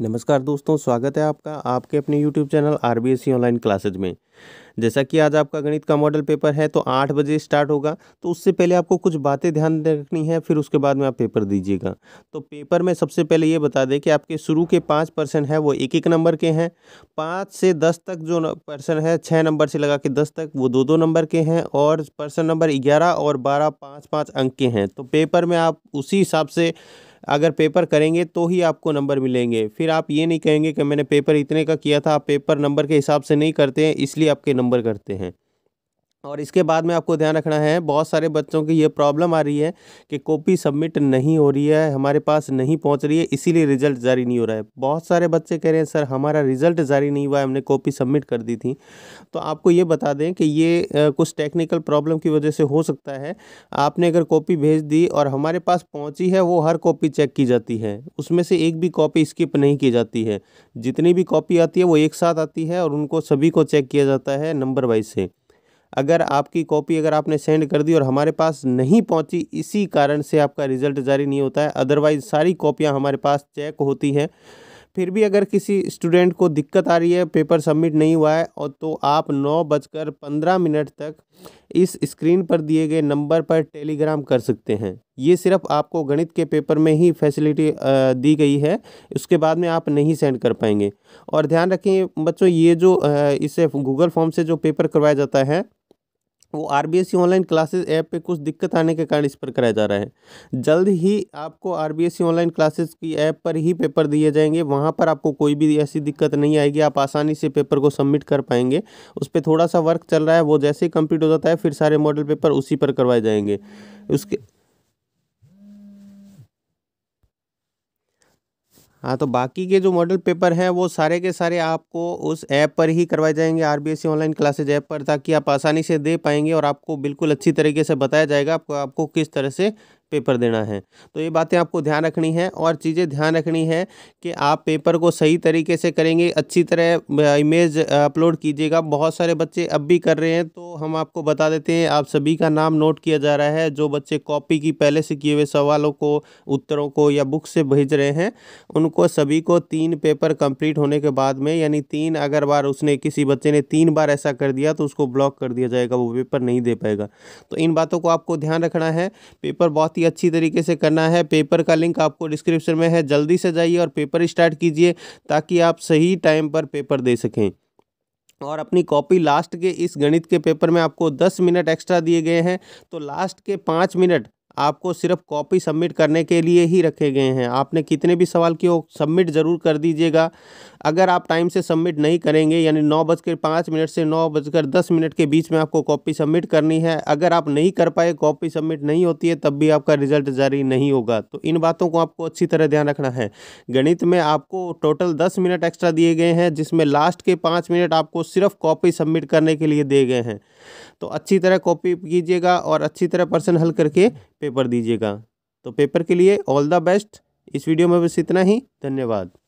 नमस्कार दोस्तों स्वागत है आपका आपके अपने YouTube channel R B S C online classes में जैसा कि आज आपका गणित का मॉडल पेपर है तो आठ बजे स्टार्ट होगा तो उससे पहले आपको कुछ बातें ध्यान रखनी है फिर उसके बाद में आप पेपर दीजिएगा तो पेपर में सबसे पहले ये बता दें कि आपके शुरू के पाँच पर्सन है वो एक एक नंबर के हैं पाँच से दस तक जो पर्सन है छः नंबर से लगा के दस तक वो दो दो नंबर के हैं और पर्सन नंबर ग्यारह और बारह पाँच पाँच अंक के हैं तो पेपर में आप उसी हिसाब से अगर पेपर करेंगे तो ही आपको नंबर मिलेंगे फिर आप ये नहीं कहेंगे कि मैंने पेपर इतने का किया था आप पेपर नंबर के हिसाब से नहीं करते हैं इसलिए आपके नंबर करते हैं और इसके बाद में आपको ध्यान रखना है बहुत सारे बच्चों की ये प्रॉब्लम आ रही है कि कॉपी सबमिट नहीं हो रही है हमारे पास नहीं पहुंच रही है इसीलिए रिजल्ट जारी नहीं हो रहा है बहुत सारे बच्चे कह रहे हैं सर हमारा रिजल्ट जारी नहीं हुआ है हमने कॉपी सबमिट कर दी थी तो आपको ये बता दें कि ये कुछ टेक्निकल प्रॉब्लम की वजह से हो सकता है आपने अगर कॉपी भेज दी और हमारे पास पहुँची है वो हर कॉपी चेक की जाती है उसमें से एक भी कॉपी स्किप नहीं की जाती है जितनी भी कॉपी आती है वो एक साथ आती है और उनको सभी को चेक किया जाता है नंबर वाइज से अगर आपकी कॉपी अगर आपने सेंड कर दी और हमारे पास नहीं पहुंची इसी कारण से आपका रिज़ल्ट जारी नहीं होता है अदरवाइज़ सारी कॉपियां हमारे पास चेक होती हैं फिर भी अगर किसी स्टूडेंट को दिक्कत आ रही है पेपर सबमिट नहीं हुआ है और तो आप नौ बजकर पंद्रह मिनट तक इस स्क्रीन पर दिए गए नंबर पर टेलीग्राम कर सकते हैं ये सिर्फ आपको गणित के पेपर में ही फैसिलिटी दी गई है उसके बाद में आप नहीं सेंड कर पाएंगे और ध्यान रखें बच्चों ये जो इसे गूगल फॉर्म से जो पेपर करवाया जाता है वो R B S online classes app पे कुछ दिक्कत आने के कारण इस पर कराया जा रहा है जल्द ही आपको R B S online classes की ऐप पर ही पेपर दिए जाएंगे वहाँ पर आपको कोई भी ऐसी दिक्कत नहीं आएगी आप आसानी से पेपर को सबमिट कर पाएंगे उस पर थोड़ा सा वर्क चल रहा है वो जैसे ही कंप्लीट हो जाता है फिर सारे मॉडल पेपर उसी पर करवाए जाएंगे उसके हाँ तो बाकी के जो मॉडल पेपर हैं वो सारे के सारे आपको उस ऐप पर ही करवाए जाएंगे R B S online classes app पर ताकि आप आसानी से दे पाएंगे और आपको बिल्कुल अच्छी तरीके से बताया जाएगा आपको आपको किस तरह से पेपर देना है तो ये बातें आपको ध्यान रखनी है और चीज़ें ध्यान रखनी है कि आप पेपर को सही तरीके से करेंगे अच्छी तरह इमेज अपलोड कीजिएगा बहुत सारे बच्चे अब भी कर रहे हैं तो हम आपको बता देते हैं आप सभी का नाम नोट किया जा रहा है जो बच्चे कॉपी की पहले से किए हुए सवालों को उत्तरों को या बुक से भेज रहे हैं उनको सभी को तीन पेपर कंप्लीट होने के बाद में यानी तीन अगर बार उसने किसी बच्चे ने तीन बार ऐसा कर दिया तो उसको ब्लॉक कर दिया जाएगा वो पेपर नहीं दे पाएगा तो इन बातों को आपको ध्यान रखना है पेपर बहुत ही ही अच्छी तरीके से करना है पेपर का लिंक आपको डिस्क्रिप्शन में है जल्दी से जाइए और पेपर स्टार्ट कीजिए ताकि आप सही टाइम पर पेपर दे सकें और अपनी कॉपी लास्ट के इस गणित के पेपर में आपको दस मिनट एक्स्ट्रा दिए गए हैं तो लास्ट के पाँच मिनट आपको सिर्फ कॉपी सबमिट करने के लिए ही रखे गए हैं आपने कितने भी सवाल किए हो सबमिट ज़रूर कर दीजिएगा अगर आप टाइम से सबमिट नहीं करेंगे यानी नौ बजकर पाँच मिनट से नौ बजकर दस मिनट के बीच में आपको कॉपी सबमिट करनी है अगर आप नहीं कर पाए कॉपी सबमिट नहीं होती है तब भी आपका रिजल्ट जारी नहीं होगा तो इन बातों को आपको अच्छी तरह ध्यान रखना है गणित में आपको टोटल दस मिनट एक्स्ट्रा दिए गए हैं जिसमें लास्ट के पाँच मिनट आपको सिर्फ कॉपी सबमिट करने के लिए दिए गए हैं तो अच्छी तरह कॉपी कीजिएगा और अच्छी तरह पर्सन हल करके पेपर दीजिएगा तो पेपर के लिए ऑल द बेस्ट इस वीडियो में बस इतना ही धन्यवाद